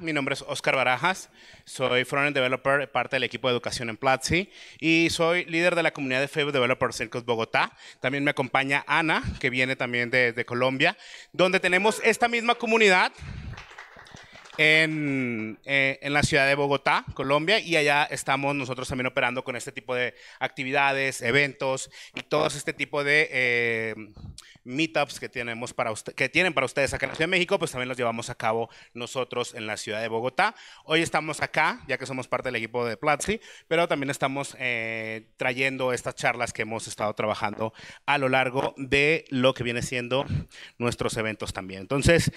Mi nombre es Oscar Barajas, soy frontend developer, parte del equipo de educación en Platzi y soy líder de la comunidad de Facebook Developers Circus Bogotá. También me acompaña Ana, que viene también de Colombia, donde tenemos esta misma comunidad eh, en, la ciudad de Bogotá, Colombia, y allá estamos nosotros también operando con este tipo de actividades, eventos y todo este tipo de eh, meetups que, tenemos para que tienen para ustedes acá en la Ciudad de México, pues también los llevamos a cabo nosotros en la ciudad de Bogotá. Hoy estamos acá, ya que somos parte del equipo de Platzi, pero también estamos eh, trayendo estas charlas que hemos estado trabajando a lo largo de lo que viene siendo nuestros eventos también. Entonces,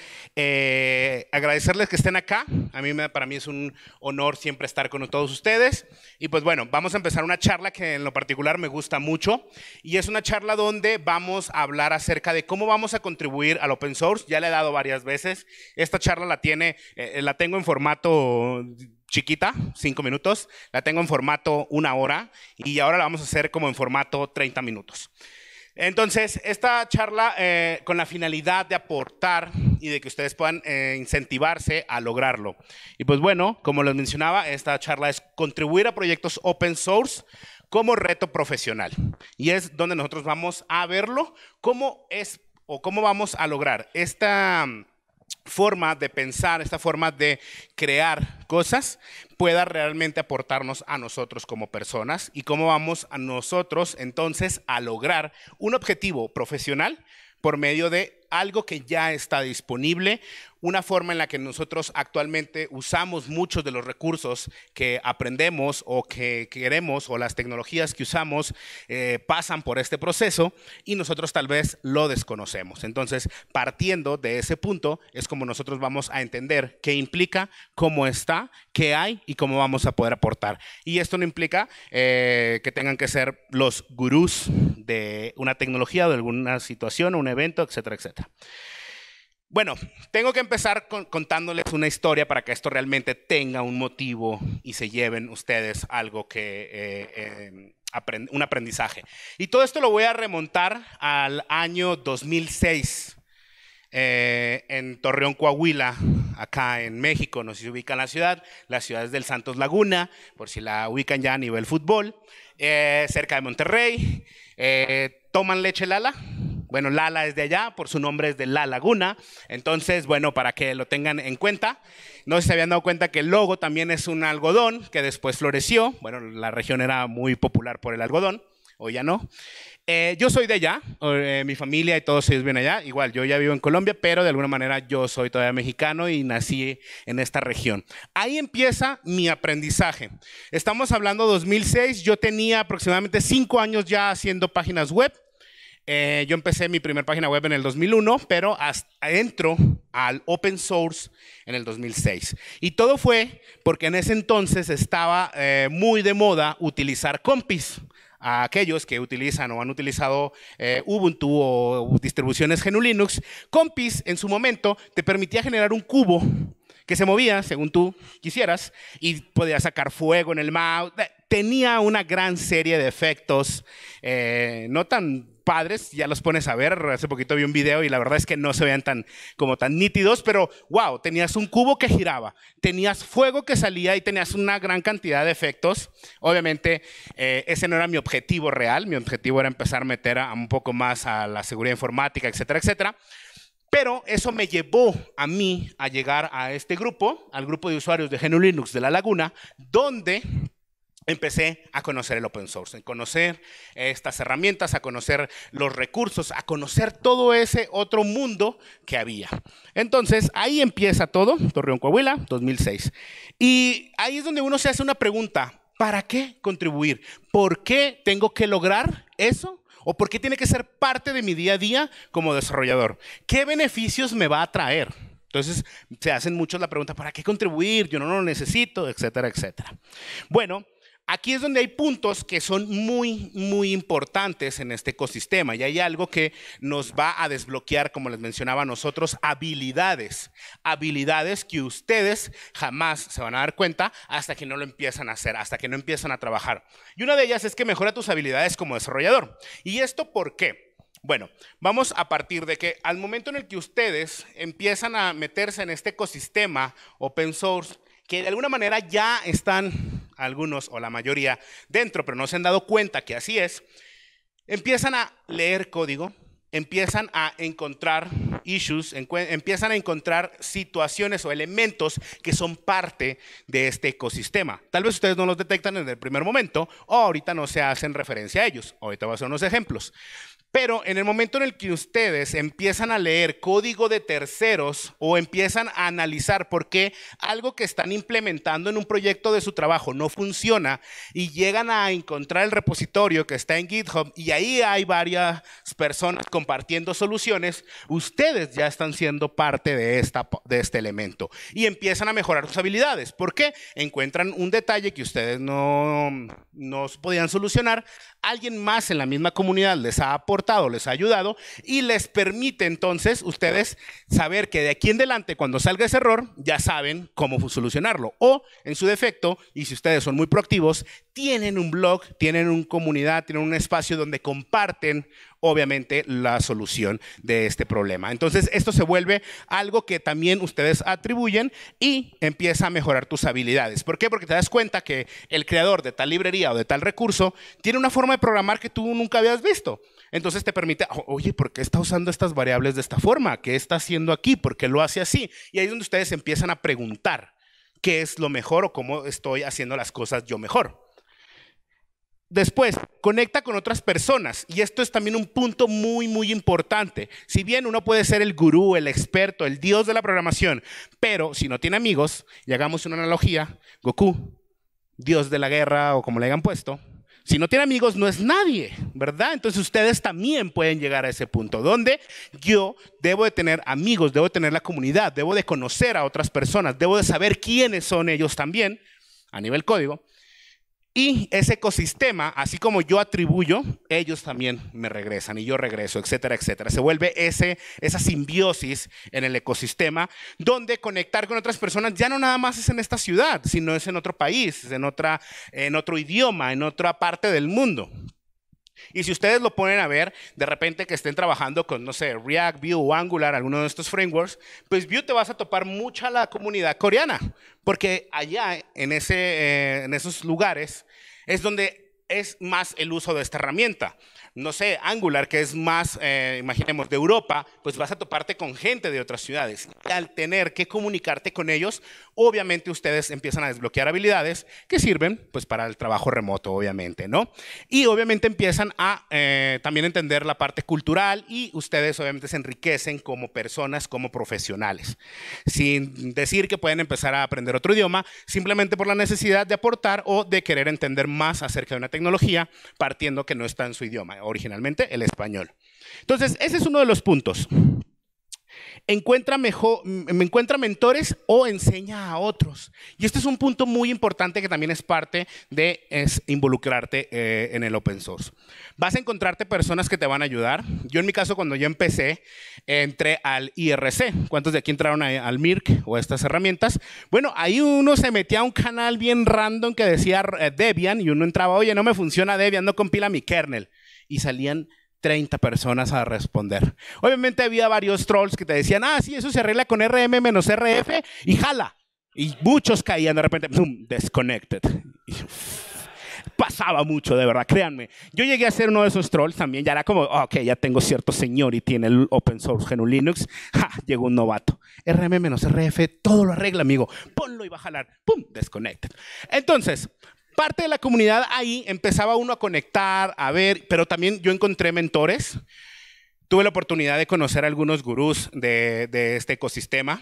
agradecerles que estén acá. A mí para mí es un honor siempre estar con todos ustedes. Y pues bueno, vamos a empezar una charla que en lo particular me gusta mucho. Y es una charla donde vamos a hablar acerca de cómo vamos a contribuir al open source. Ya le he dado varias veces. Esta charla la tiene, eh, la tengo en formato chiquita, cinco minutos. La tengo en formato una hora. Y ahora la vamos a hacer como en formato 30 minutos. Entonces, esta charla eh, con la finalidad de aportar y de que ustedes puedan eh, incentivarse a lograrlo. Y pues bueno, como les mencionaba, esta charla es contribuir a proyectos open source como reto profesional. Y es donde nosotros vamos a verlo, cómo es o cómo vamos a lograr esta forma de pensar, esta forma de crear cosas pueda realmente aportarnos a nosotros como personas y cómo vamos a nosotros entonces a lograr un objetivo profesional por medio de algo que ya está disponible, una forma en la que nosotros actualmente usamos muchos de los recursos que aprendemos o que queremos o las tecnologías que usamos eh, pasan por este proceso y nosotros tal vez lo desconocemos. Entonces, partiendo de ese punto, es como nosotros vamos a entender qué implica, cómo está, qué hay y cómo vamos a poder aportar. Y esto no implica eh, que tengan que ser los gurús de una tecnología, de alguna situación, o un evento, etcétera, etcétera. Bueno, tengo que empezar contándoles una historia para que esto realmente tenga un motivo y se lleven ustedes algo que, eh, em, un aprendizaje. Y todo esto lo voy a remontar al año 2006 eh, en Torreón, Coahuila, acá en México, no sé si se ubica en la ciudad, la ciudad es del Santos Laguna, por si la ubican ya a nivel fútbol, eh, cerca de Monterrey. Eh, toman leche Lala. Bueno, Lala es de allá, por su nombre es de La Laguna. Entonces, bueno, para que lo tengan en cuenta. No se habían dado cuenta que el logo también es un algodón que después floreció. Bueno, la región era muy popular por el algodón, hoy ya no. Eh, yo soy de allá, eh, mi familia y todos ellos vienen allá. Igual, yo ya vivo en Colombia, pero de alguna manera yo soy todavía mexicano y nací en esta región. Ahí empieza mi aprendizaje. Estamos hablando 2006, yo tenía aproximadamente cinco años ya haciendo páginas web. Eh, yo empecé mi primera página web en el 2001, pero adentro al open source en el 2006. Y todo fue porque en ese entonces estaba muy de moda utilizar compis a aquellos que utilizan o han utilizado eh, Ubuntu o distribuciones GNU/Linux, Compis en su momento te permitía generar un cubo que se movía según tú quisieras y podía sacar fuego en el mouse. Tenía una gran serie de efectos, eh, no tan padres, ya los pones a ver. Hace poquito vi un video y la verdad es que no se veían tan como tan nítidos, pero wow, tenías un cubo que giraba, tenías fuego que salía y tenías una gran cantidad de efectos. Obviamente eh, ese no era mi objetivo real, mi objetivo era empezar a meter un poco más a la seguridad informática, etcétera, etcétera. Pero eso me llevó a mí a llegar a este grupo, al grupo de usuarios de GNU Linux de La Laguna, donde empecé a conocer el open source, a conocer eh, estas herramientas, a conocer los recursos, a conocer todo ese otro mundo que había. Entonces, ahí empieza todo, Torreón Coahuila, 2006. Y ahí es donde uno se hace una pregunta, ¿para qué contribuir? ¿Por qué tengo que lograr eso? ¿O por qué tiene que ser parte de mi día a día como desarrollador? ¿Qué beneficios me va a traer? Entonces se hacen muchos la pregunta, ¿para qué contribuir? Yo no lo necesito, etcétera, etcétera. Bueno, Aquí es donde hay puntos que son muy, muy importantes en este ecosistema y hay algo que nos va a desbloquear, como les mencionaba nosotros, habilidades. Habilidades que ustedes jamás se van a dar cuenta hasta que no lo empiezan a hacer, hasta que no empiezan a trabajar. Y una de ellas es que mejora tus habilidades como desarrollador. ¿Y esto por qué? Bueno, vamos a partir de que al momento en el que ustedes empiezan a meterse en este ecosistema open source, que de alguna manera ya están algunos o la mayoría dentro, pero no se han dado cuenta que así es, empiezan a leer código, empiezan a encontrar issues, empiezan a encontrar situaciones o elementos que son parte de este ecosistema. Tal vez ustedes no los detectan en el primer momento o ahorita no se hacen referencia a ellos. Ahorita voy a hacer unos ejemplos. Pero en el momento en el que ustedes empiezan a leer código de terceros o empiezan a analizar por qué algo que están implementando en un proyecto de su trabajo no funciona y llegan a encontrar el repositorio que está en GitHub y ahí hay varias personas compartiendo soluciones, ustedes ya están siendo parte de, esta, de este elemento y empiezan a mejorar sus habilidades. ¿Por qué? Encuentran un detalle que ustedes no, no podían solucionar. Alguien más en la misma comunidad les ha aportado les ha ayudado y les permite entonces ustedes saber que de aquí en adelante, cuando salga ese error, ya saben cómo solucionarlo. O, en su defecto, y si ustedes son muy proactivos, tienen un blog, tienen una comunidad, tienen un espacio donde comparten, obviamente, la solución de este problema. Entonces, esto se vuelve algo que también ustedes atribuyen y empieza a mejorar tus habilidades. ¿Por qué? Porque te das cuenta que el creador de tal librería o de tal recurso tiene una forma de programar que tú nunca habías visto. Entonces te permite, oh, oye, ¿por qué está usando estas variables de esta forma? ¿Qué está haciendo aquí? ¿Por qué lo hace así? Y ahí es donde ustedes empiezan a preguntar qué es lo mejor o cómo estoy haciendo las cosas yo mejor. Después, conecta con otras personas. Y esto es también un punto muy, muy importante. Si bien uno puede ser el gurú, el experto, el dios de la programación, pero si no tiene amigos, y hagamos una analogía, Goku, dios de la guerra o como le hayan puesto, si no tiene amigos no es nadie, ¿verdad? Entonces ustedes también pueden llegar a ese punto donde yo debo de tener amigos, debo de tener la comunidad, debo de conocer a otras personas, debo de saber quiénes son ellos también a nivel código y ese ecosistema, así como yo atribuyo, ellos también me regresan y yo regreso, etcétera, etcétera. Se vuelve ese, esa simbiosis en el ecosistema donde conectar con otras personas ya no nada más es en esta ciudad, sino es en otro país, es en, otra, en otro idioma, en otra parte del mundo. Y si ustedes lo ponen a ver, de repente que estén trabajando con, no sé, React, Vue o Angular, alguno de estos frameworks, pues Vue te vas a topar mucha la comunidad coreana, porque allá en, ese, eh, en esos lugares es donde es más el uso de esta herramienta no sé, Angular, que es más, eh, imaginemos, de Europa, pues vas a toparte con gente de otras ciudades. Y al tener que comunicarte con ellos, obviamente ustedes empiezan a desbloquear habilidades que sirven pues para el trabajo remoto, obviamente, ¿no? Y obviamente empiezan a eh, también entender la parte cultural y ustedes obviamente se enriquecen como personas, como profesionales. Sin decir que pueden empezar a aprender otro idioma, simplemente por la necesidad de aportar o de querer entender más acerca de una tecnología partiendo que no está en su idioma originalmente el español. Entonces, ese es uno de los puntos. Encuentra, mejor, encuentra mentores o enseña a otros. Y este es un punto muy importante que también es parte de involucrarte eh, en el open source. Vas a encontrarte personas que te van a ayudar. Yo en mi caso, cuando yo empecé, entré al IRC. ¿Cuántos de aquí entraron al MIRC o a estas herramientas? Bueno, ahí uno se metía a un canal bien random que decía eh, Debian y uno entraba, oye, no me funciona Debian, no compila mi kernel y salían 30 personas a responder. Obviamente había varios trolls que te decían, ah, sí, eso se arregla con RM RF y jala. Y muchos caían de repente, boom, disconnected. pasaba mucho, de verdad, créanme. Yo llegué a ser uno de esos trolls también, ya era como, ok, ya tengo cierto señor y tiene el open source GNU Linux. Ja, llegó un novato. RM RF, todo lo arregla, amigo. Ponlo y va a jalar. Pum, disconnected. Entonces, parte de la comunidad ahí empezaba uno a conectar, a ver, pero también yo encontré mentores. Tuve la oportunidad de conocer a algunos gurús de este ecosistema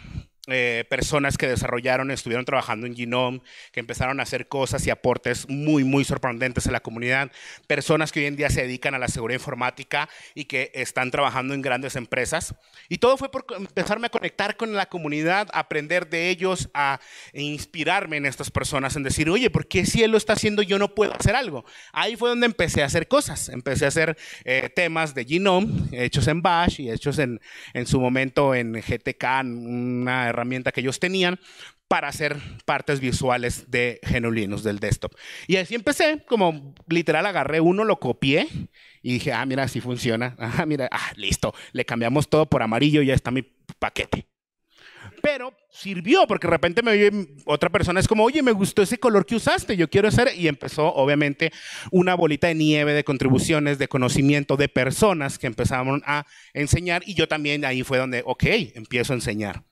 eh, personas que desarrollaron, estuvieron trabajando en Genome, que empezaron a hacer cosas y aportes muy, muy sorprendentes en la comunidad, personas que hoy en día se dedican a la seguridad informática y que están trabajando en grandes empresas. Y todo fue por empezarme a conectar con la comunidad, aprender de ellos, a inspirarme en estas personas, en decir, oye, ¿por qué si él lo está haciendo yo no puedo hacer algo? Ahí fue donde empecé a hacer cosas, empecé a hacer eh, temas de Genome hechos en Bash y hechos en, su momento en GTK, una herramienta que ellos tenían para hacer partes visuales de GNU del desktop. Y así empecé, como literal agarré uno, lo copié y dije, ah, mira, así funciona. Ah, mira, ah, listo. Le cambiamos todo por amarillo y ya está mi paquete. Pero sirvió porque de repente me oye otra persona, es como, oye, me gustó ese color que usaste, yo quiero hacer. Y empezó, obviamente, una bolita de nieve de contribuciones, de conocimiento, de personas que empezaron a enseñar. Y yo también ahí fue donde, ok, empiezo a enseñar.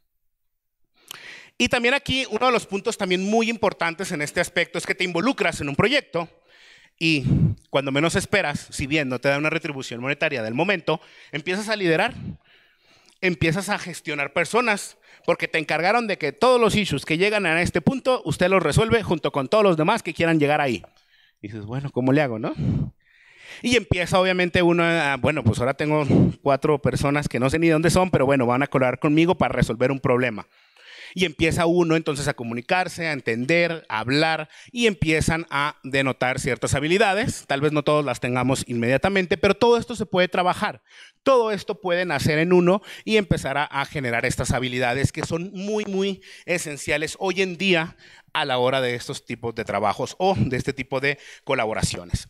Y también aquí uno de los puntos también muy importantes en este aspecto es que te involucras en un proyecto y cuando menos esperas, si bien no te da una retribución monetaria del momento, empiezas a liderar, empiezas a gestionar personas, porque te encargaron de que todos los issues que llegan a este punto, usted los resuelve junto con todos los demás que quieran llegar ahí. dices, bueno, ¿cómo le hago, no? Y empieza obviamente uno, a, bueno, pues ahora tengo cuatro personas que no sé ni dónde son, pero bueno, van a colaborar conmigo para resolver un problema. Y empieza uno entonces a comunicarse, a entender, a hablar y empiezan a denotar ciertas habilidades. Tal vez no todos las tengamos inmediatamente, pero todo esto se puede trabajar. Todo esto puede nacer en uno y empezar a generar estas habilidades que son muy, muy esenciales hoy en día a la hora de estos tipos de trabajos o de este tipo de colaboraciones.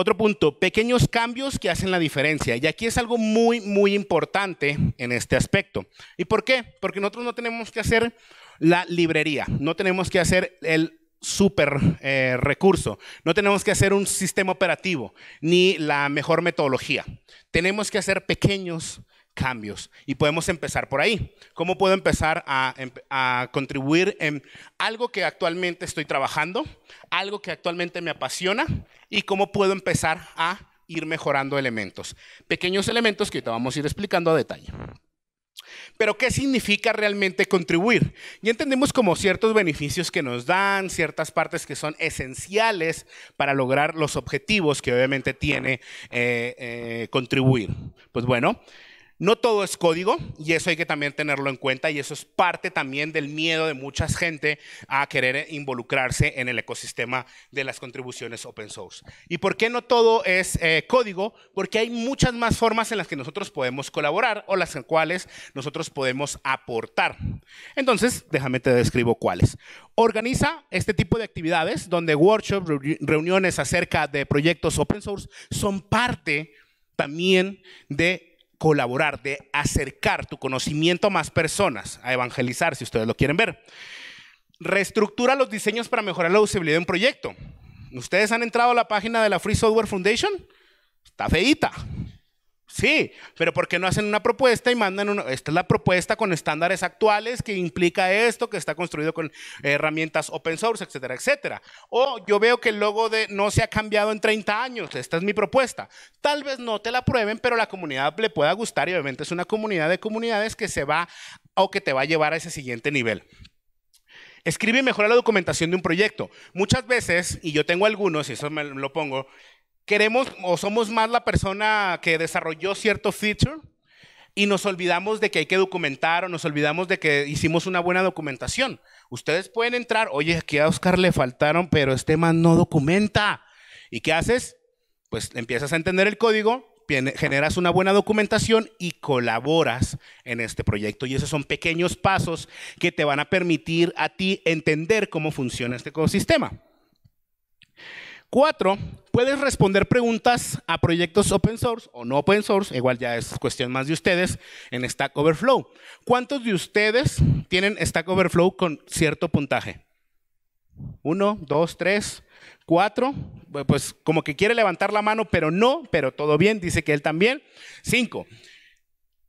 Otro punto, pequeños cambios que hacen la diferencia. Y aquí es algo muy, muy importante en este aspecto. ¿Y por qué? Porque nosotros no tenemos que hacer la librería, no tenemos que hacer el super eh, recurso, no tenemos que hacer un sistema operativo ni la mejor metodología. Tenemos que hacer pequeños cambios. Y podemos empezar por ahí. ¿Cómo puedo empezar em, a, contribuir en algo que actualmente estoy trabajando, algo que actualmente me apasiona y cómo puedo empezar a ir mejorando elementos? Pequeños elementos que te vamos a ir explicando a detalle. Pero ¿qué significa realmente contribuir? Ya entendemos como ciertos beneficios que nos dan, ciertas partes que son esenciales para lograr los objetivos que obviamente tiene eh, eh, contribuir. Pues bueno, no todo es código y eso hay que también tenerlo en cuenta y eso es parte también del miedo de mucha gente a querer involucrarse en el ecosistema de las contribuciones open source. ¿Y por qué no todo es eh, código? Porque hay muchas más formas en las que nosotros podemos colaborar o las cuales nosotros podemos aportar. Entonces, déjame te describo cuáles. Organiza este tipo de actividades donde workshops, reuniones acerca de proyectos open source son parte también de colaborar, de acercar tu conocimiento a más personas, a evangelizar, si ustedes lo quieren ver. Reestructura los diseños para mejorar la usabilidad de un proyecto. ¿Ustedes han entrado a la página de la Free Software Foundation? Está feita. Sí, pero ¿por qué no hacen una propuesta y mandan una, esta es la propuesta con estándares actuales que implica esto, que está construido con herramientas open source, etcétera, etcétera? O yo veo que el logo de no se ha cambiado en 30 años, esta es mi propuesta. Tal vez no te la prueben, pero la comunidad le pueda gustar y obviamente es una comunidad de comunidades que se va o que te va a llevar a ese siguiente nivel. Escribe y mejora la documentación de un proyecto. Muchas veces, y yo tengo algunos, y eso me lo pongo, queremos o somos más la persona que desarrolló cierto feature y nos olvidamos de que hay que documentar o nos olvidamos de que hicimos una buena documentación. Ustedes pueden entrar, oye, aquí a Oscar le faltaron, pero este man no documenta. ¿Y qué haces? Pues empiezas a entender el código, generas una buena documentación y colaboras en este proyecto. Y esos son pequeños pasos que te van a permitir a ti entender cómo funciona este ecosistema. Cuatro, puedes responder preguntas a proyectos open source o no open source, igual ya es cuestión más de ustedes, en Stack Overflow. ¿Cuántos de ustedes tienen Stack Overflow con cierto puntaje? Uno, dos, tres, cuatro. Pues como que quiere levantar la mano, pero no, pero todo bien, dice que él también. Cinco.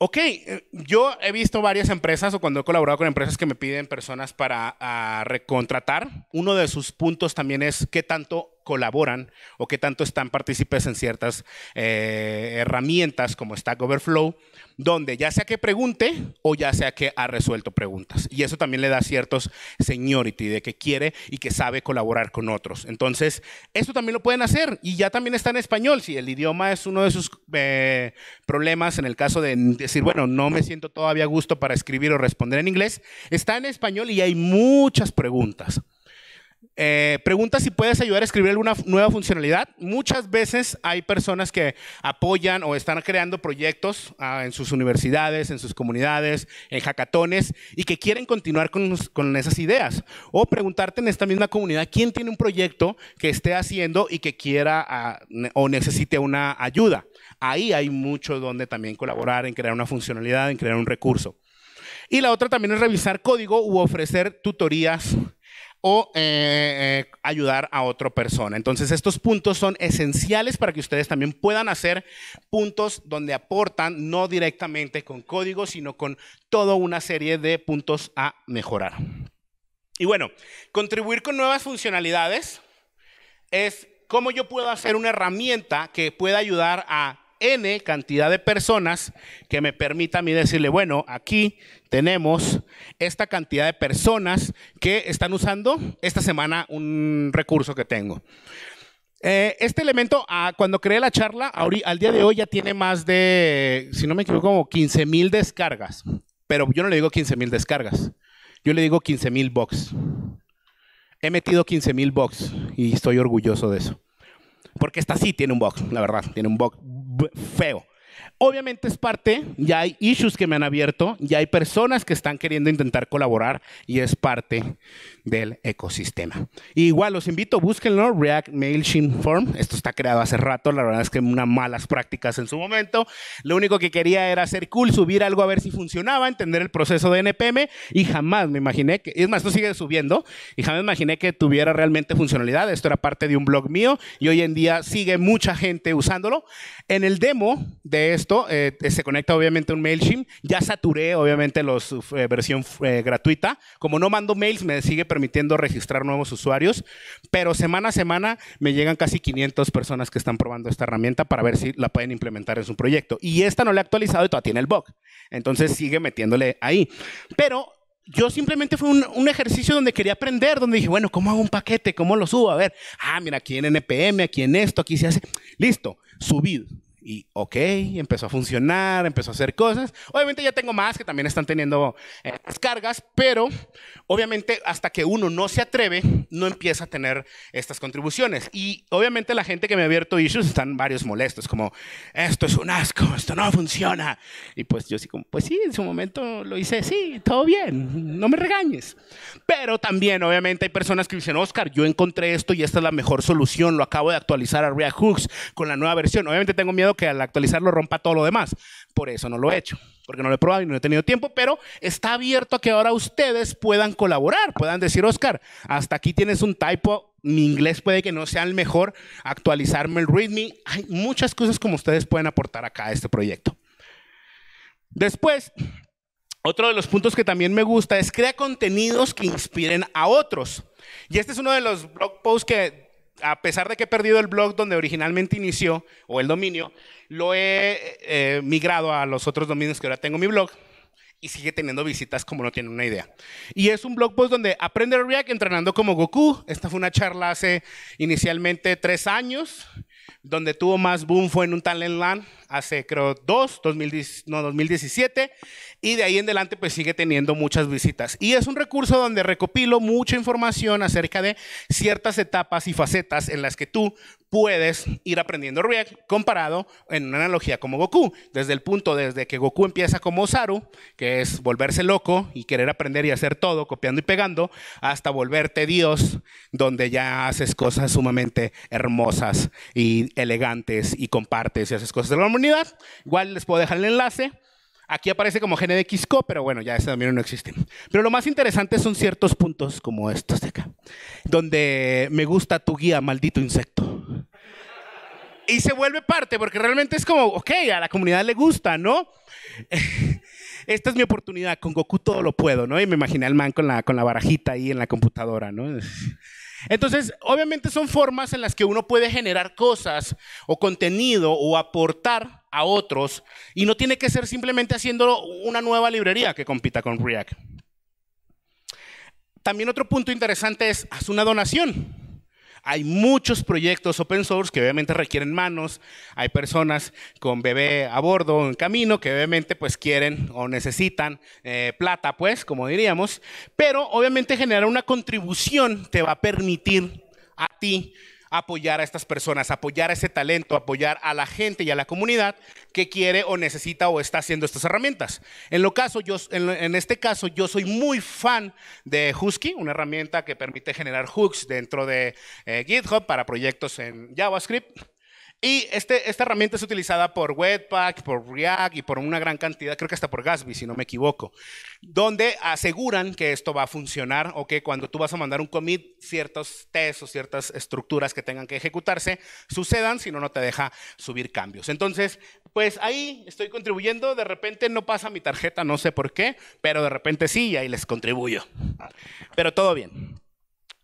Ok, eh, yo he visto varias empresas o cuando he colaborado con empresas que me piden personas para ah, recontratar, uno de sus puntos también es qué tanto colaboran o qué tanto están partícipes en ciertas eh, herramientas como Stack Overflow, donde ya sea que pregunte o ya sea que ha resuelto preguntas. Y eso también le da ciertos seniority de que quiere y que sabe colaborar con otros. Entonces, esto también lo pueden hacer y ya también está en español. Si el idioma es uno de sus eh, problemas en el caso de decir, bueno, no me siento todavía a gusto para escribir o responder en inglés, está en español y hay muchas preguntas. Eh, pregunta si puedes ayudar a escribir alguna nueva funcionalidad. Muchas veces hay personas que apoyan o están creando proyectos ah, en sus universidades, en sus comunidades, en hackatones y que quieren continuar con, esas ideas. O preguntarte en esta misma comunidad quién tiene un proyecto que esté haciendo y que quiera ah, o necesite una ayuda. Ahí hay mucho donde también colaborar en crear una funcionalidad, en crear un recurso. Y la otra también es revisar código u ofrecer tutorías o eh, eh, ayudar a otra persona. Entonces, estos puntos son esenciales para que ustedes también puedan hacer puntos donde aportan, no directamente con código, sino con toda una serie de puntos a mejorar. Y bueno, contribuir con nuevas funcionalidades es cómo yo puedo hacer una herramienta que pueda ayudar a N cantidad de personas que me permita a mí decirle, bueno, aquí tenemos esta cantidad de personas que están usando esta semana un recurso que tengo. Eh, este elemento, ah, cuando creé la charla, al día de hoy ya tiene más de, si no me equivoco, como 15 mil descargas. Pero yo no le digo 15 mil descargas, yo le digo 15 mil box. He metido 15 mil box y estoy orgulloso de eso. Porque esta sí tiene un box, la verdad, tiene un box, fell Obviamente es parte, ya hay issues que me han abierto, ya hay personas que están queriendo intentar colaborar y es parte del ecosistema. igual los invito, búsquenlo, React MailChimp Form. Esto está creado hace rato, la verdad es que unas malas prácticas en su momento. Lo único que quería era ser cool, subir algo a ver si funcionaba, entender el proceso de NPM y jamás me imaginé que, es más, esto sigue subiendo y jamás me imaginé que tuviera realmente funcionalidad. Esto era parte de un blog mío y hoy en día sigue mucha gente usándolo. En el demo de esto, eh, se conecta obviamente un MailChimp. Ya saturé obviamente la eh, versión eh, gratuita. Como no mando mails, me sigue permitiendo registrar nuevos usuarios, pero semana a semana me llegan casi 500 personas que están probando esta herramienta para ver si la pueden implementar en su proyecto. Y esta no la he actualizado y todavía tiene el bug. Entonces sigue metiéndole ahí. Pero yo simplemente fue un, un, ejercicio donde quería aprender, donde dije, bueno, ¿cómo hago un paquete? ¿Cómo lo subo? A ver, ah, mira, aquí en NPM, aquí en esto, aquí se hace. Listo, subido y ok, empezó a funcionar, empezó a hacer cosas. Obviamente ya tengo más que también están teniendo eh, cargas, pero obviamente hasta que uno no se atreve, no empieza a tener estas contribuciones. Y obviamente la gente que me ha abierto issues están varios molestos, como, esto es un asco, esto no funciona. Y pues yo sí, como, pues sí, en su momento lo hice, sí, todo bien, no me regañes. Pero también obviamente hay personas que dicen, Oscar, yo encontré esto y esta es la mejor solución, lo acabo de actualizar a React Hooks con la nueva versión. Obviamente tengo miedo que al actualizarlo rompa todo lo demás. Por eso no lo he hecho, porque no lo he probado y no he tenido tiempo, pero está abierto a que ahora ustedes puedan colaborar, puedan decir, Oscar, hasta aquí tienes un typo, mi inglés puede que no sea el mejor, actualizarme el readme. Hay muchas cosas como ustedes pueden aportar acá a este proyecto. Después, otro de los puntos que también me gusta es crea contenidos que inspiren a otros. Y este es uno de los blog posts que a pesar de que he perdido el blog donde originalmente inició, o el dominio, lo he eh, migrado a los otros dominios que ahora tengo mi blog y sigue teniendo visitas como no tiene una idea. Y es un blog post donde aprende React entrenando como Goku. Esta fue una charla hace inicialmente tres años, donde tuvo más boom fue en un Talent Land hace creo dos, 2010, no, 2017. Y de ahí en adelante pues sigue teniendo muchas visitas. Y es un recurso donde recopilo mucha información acerca de ciertas etapas y facetas en las que tú puedes ir aprendiendo React comparado en una analogía como Goku. Desde el punto desde que Goku empieza como Saru, que es volverse loco y querer aprender y hacer todo, copiando y pegando, hasta volverte Dios, donde ya haces cosas sumamente hermosas y elegantes y compartes y haces cosas de la humanidad. Igual les puedo dejar el enlace Aquí aparece como gene de XCO, pero bueno, ya ese también no existe. Pero lo más interesante son ciertos puntos como estos de acá, donde me gusta tu guía, maldito insecto. Y se vuelve parte, porque realmente es como, ok, a la comunidad le gusta, ¿no? Esta es mi oportunidad, con Goku todo lo puedo, ¿no? Y me imaginé al man con la, con la barajita ahí en la computadora, ¿no? Entonces, obviamente son formas en las que uno puede generar cosas o contenido o aportar a otros y no tiene que ser simplemente haciendo una nueva librería que compita con React. También otro punto interesante es, haz una donación. Hay muchos proyectos open source que obviamente requieren manos, hay personas con bebé a bordo en camino que obviamente pues quieren o necesitan eh, plata pues, como diríamos, pero obviamente generar una contribución te va a permitir a ti apoyar a estas personas, apoyar a ese talento, apoyar a la gente y a la comunidad que quiere o necesita o está haciendo estas herramientas. En, lo caso, yo, en, este caso, yo soy muy fan de Husky, una herramienta que permite generar hooks dentro de eh, GitHub para proyectos en JavaScript. Y este, esta herramienta es utilizada por Webpack, por React y por una gran cantidad, creo que hasta por Gatsby, si no me equivoco, donde aseguran que esto va a funcionar o que cuando tú vas a mandar un commit, ciertos tests o ciertas estructuras que tengan que ejecutarse sucedan, si no, no te deja subir cambios. Entonces, pues ahí estoy contribuyendo, de repente no pasa mi tarjeta, no sé por qué, pero de repente sí, y ahí les contribuyo. Pero todo bien.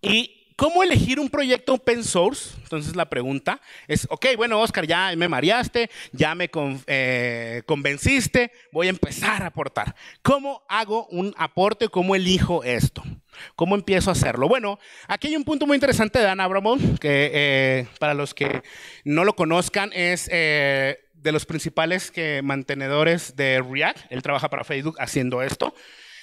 Y cómo elegir un proyecto open source? Entonces la pregunta es, ok, bueno, Oscar, ya me mareaste, ya me eh, convenciste, voy a empezar a aportar. ¿Cómo hago un aporte? ¿Cómo elijo esto? ¿Cómo empiezo a hacerlo? Bueno, aquí hay un punto muy interesante de Dan Abramov, que eh, para los que no lo conozcan es... Eh, de los principales que, mantenedores de React. Él trabaja para Facebook haciendo esto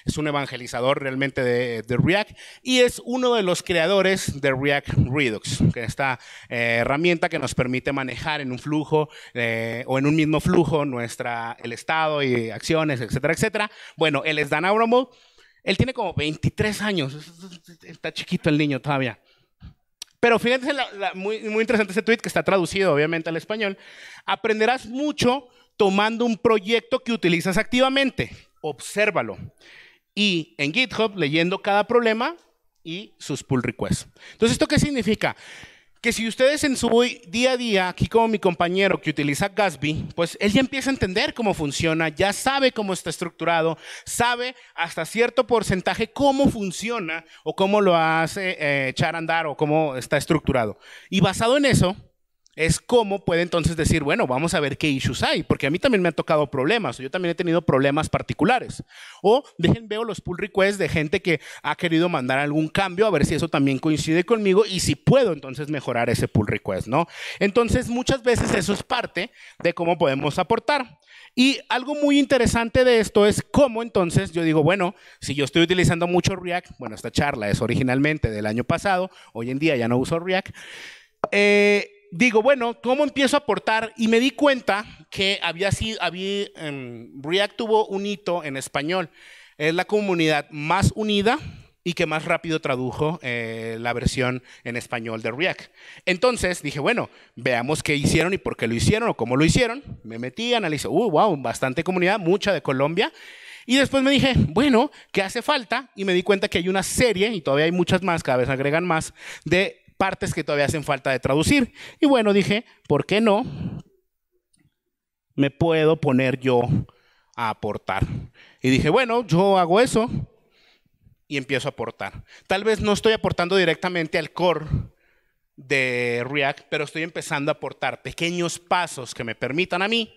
es un evangelizador realmente de, React y es uno de los creadores de React Redux, que es esta eh, herramienta que nos permite manejar en un flujo eh, o en un mismo flujo nuestra, el estado y acciones, etcétera, etcétera. Bueno, él es Dan Abramov. Él tiene como 23 años. Está chiquito el niño todavía. Pero fíjense, muy, muy interesante ese tweet que está traducido obviamente al español. Aprenderás mucho tomando un proyecto que utilizas activamente. Obsérvalo y en GitHub leyendo cada problema y sus pull requests. Entonces, ¿esto qué significa? Que si ustedes en su día a día, aquí como mi compañero que utiliza Gatsby, pues él ya empieza a entender cómo funciona, ya sabe cómo está estructurado, sabe hasta cierto porcentaje cómo funciona o cómo lo hace eh, echar a andar o cómo está estructurado. Y basado en eso, es cómo puede entonces decir, bueno, vamos a ver qué issues hay, porque a mí también me han tocado problemas, o yo también he tenido problemas particulares. O dejen, veo los pull requests de gente que ha querido mandar algún cambio, a ver si eso también coincide conmigo y si puedo entonces mejorar ese pull request, ¿no? Entonces, muchas veces eso es parte de cómo podemos aportar. Y algo muy interesante de esto es cómo entonces yo digo, bueno, si yo estoy utilizando mucho React, bueno, esta charla es originalmente del año pasado, hoy en día ya no uso React, eh, digo, bueno, ¿cómo empiezo a aportar? Y me di cuenta que había sido, había, em, React tuvo un hito en español. Es la comunidad más unida y que más rápido tradujo eh, la versión en español de React. Entonces dije, bueno, veamos qué hicieron y por qué lo hicieron o cómo lo hicieron. Me metí, analicé, uh, wow, bastante comunidad, mucha de Colombia. Y después me dije, bueno, ¿qué hace falta? Y me di cuenta que hay una serie, y todavía hay muchas más, cada vez agregan más, de partes que todavía hacen falta de traducir. Y bueno, dije, ¿por qué no? Me puedo poner yo a aportar. Y dije, bueno, yo hago eso y empiezo a aportar. Tal vez no estoy aportando directamente al core de React, pero estoy empezando a aportar pequeños pasos que me permitan a mí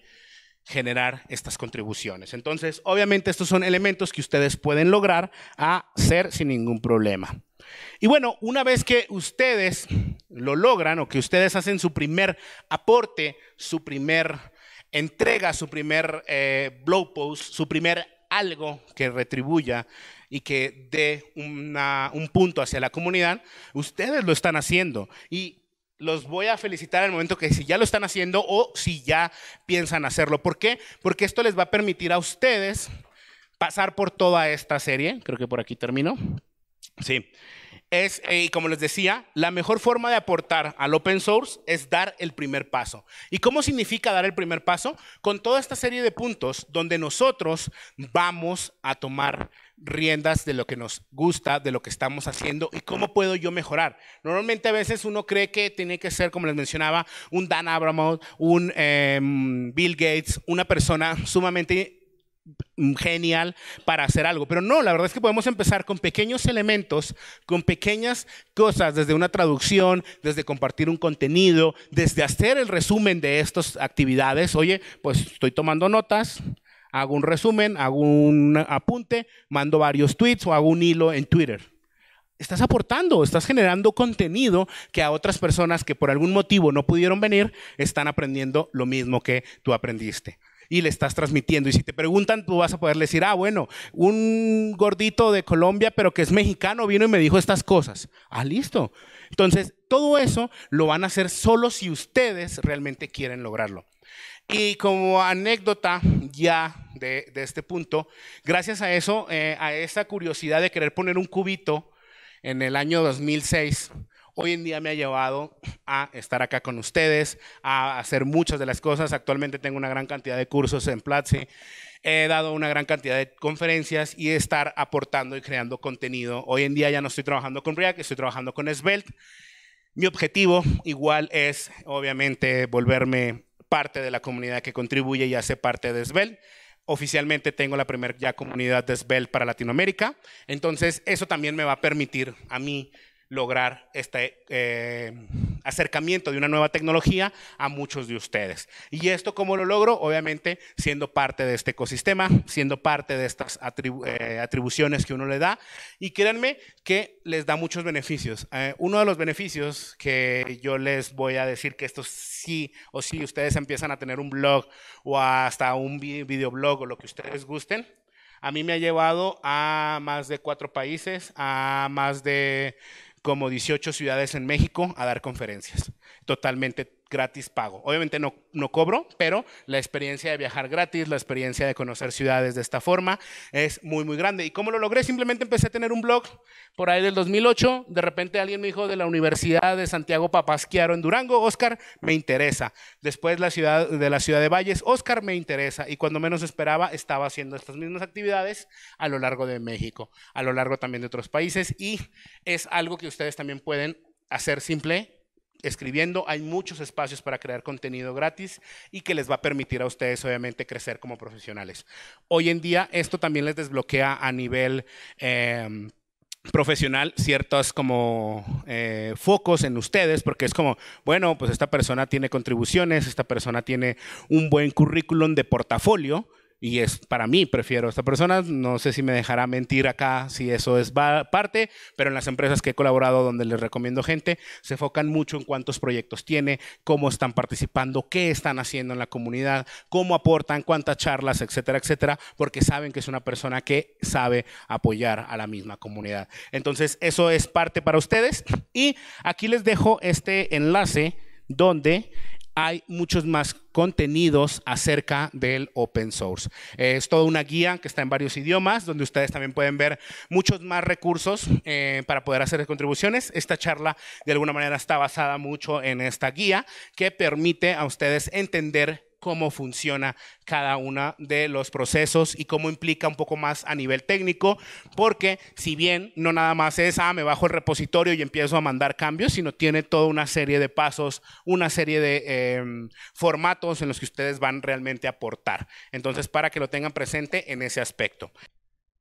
generar estas contribuciones. Entonces, obviamente estos son elementos que ustedes pueden lograr hacer sin ningún problema. Y bueno, una vez que ustedes lo logran o que ustedes hacen su primer aporte, su primer entrega, su primer eh, blog post, su primer algo que retribuya y que dé un punto hacia la comunidad, ustedes lo están haciendo. Y los voy a felicitar al momento que si ya lo están haciendo o si ya piensan hacerlo. ¿Por qué? Porque esto les va a permitir a ustedes pasar por toda esta serie. Creo que por aquí termino. Sí. Es, eh, y como les decía, la mejor forma de aportar al open source es dar el primer paso. ¿Y cómo significa dar el primer paso? Con toda esta serie de puntos donde nosotros vamos a tomar riendas de lo que nos gusta, de lo que estamos haciendo y cómo puedo yo mejorar. Normalmente a veces uno cree que tiene que ser, como les mencionaba, un Dan Abramov, un em, Bill Gates, una persona sumamente genial para hacer algo. Pero no, la verdad es que podemos empezar con pequeños elementos, con pequeñas cosas, desde una traducción, desde compartir un contenido, desde hacer el resumen de estas actividades. Oye, pues estoy tomando notas, hago un resumen, hago un apunte, mando varios tweets o hago un hilo en Twitter. Estás aportando, estás generando contenido que a otras personas que por algún motivo no pudieron venir están aprendiendo lo mismo que tú aprendiste y le estás transmitiendo. Y si te preguntan, tú vas a poder decir, ah, bueno, un gordito de Colombia, pero que es mexicano, vino y me dijo estas cosas. Ah, listo. Entonces, todo eso lo van a hacer solo si ustedes realmente quieren lograrlo. Y como anécdota ya de, este punto, gracias a eso, eh, a esa curiosidad de querer poner un cubito en el año 2006, hoy en día me ha llevado a estar acá con ustedes, a hacer muchas de las cosas. Actualmente tengo una gran cantidad de cursos en Platzi, he dado una gran cantidad de conferencias y estar aportando y creando contenido. Hoy en día ya no estoy trabajando con React, estoy trabajando con Svelte mi objetivo igual es, obviamente, volverme parte de la comunidad que contribuye y hace parte de Svel. Oficialmente tengo la primera ya comunidad de Svel para Latinoamérica. Entonces, eso también me va a permitir a mí lograr este eh, acercamiento de una nueva tecnología a muchos de ustedes. ¿Y esto cómo lo logro? Obviamente siendo parte de este ecosistema, siendo parte de estas eh, atribuciones que uno le da y créanme que les da muchos beneficios. Eh, uno de los beneficios que yo les voy a decir que esto sí o sí ustedes empiezan a tener un blog o hasta un videoblog o lo que ustedes gusten, a mí me ha llevado a más de cuatro países, a más de como 18 ciudades en México a dar conferencias, totalmente gratis pago. Obviamente no, no cobro, pero la experiencia de viajar gratis, la experiencia de conocer ciudades de esta forma es muy, muy grande. ¿Y cómo lo logré? Simplemente empecé a tener un blog por ahí del 2008. De repente alguien me dijo de la Universidad de Santiago Papasquiaro en Durango, Oscar, me interesa. Después la ciudad, de la ciudad de Valles, Oscar, me interesa. Y cuando menos esperaba, estaba haciendo estas mismas actividades a lo largo de México, a lo largo también de otros países. Y es algo que ustedes también pueden hacer simple escribiendo. Hay muchos espacios para crear contenido gratis y que les va a permitir a ustedes, obviamente, crecer como profesionales. Hoy en día, esto también les desbloquea a nivel... Em, profesional ciertos como eh, focos en ustedes, porque es como, bueno, pues esta persona tiene contribuciones, esta persona tiene un buen currículum de portafolio, y es para mí, prefiero a esta persona. No sé si me dejará mentir acá, si eso es parte, pero en las empresas que he colaborado donde les recomiendo gente, se enfocan mucho en cuántos proyectos tiene, cómo están participando, qué están haciendo en la comunidad, cómo aportan, cuántas charlas, etcétera, etcétera, porque saben que es una persona que sabe apoyar a la misma comunidad. Entonces, eso es parte para ustedes. Y aquí les dejo este enlace donde hay muchos más contenidos acerca del open source. Eh, es toda una guía que está en varios idiomas, donde ustedes también pueden ver muchos más recursos eh, para poder hacer contribuciones. Esta charla de alguna manera está basada mucho en esta guía que permite a ustedes entender cómo funciona cada uno de los procesos y cómo implica un poco más a nivel técnico, porque si bien no nada más es, ah, me bajo el repositorio y empiezo a mandar cambios, sino tiene toda una serie de pasos, una serie de em, formatos en los que ustedes van realmente a aportar. Entonces, para que lo tengan presente en ese aspecto.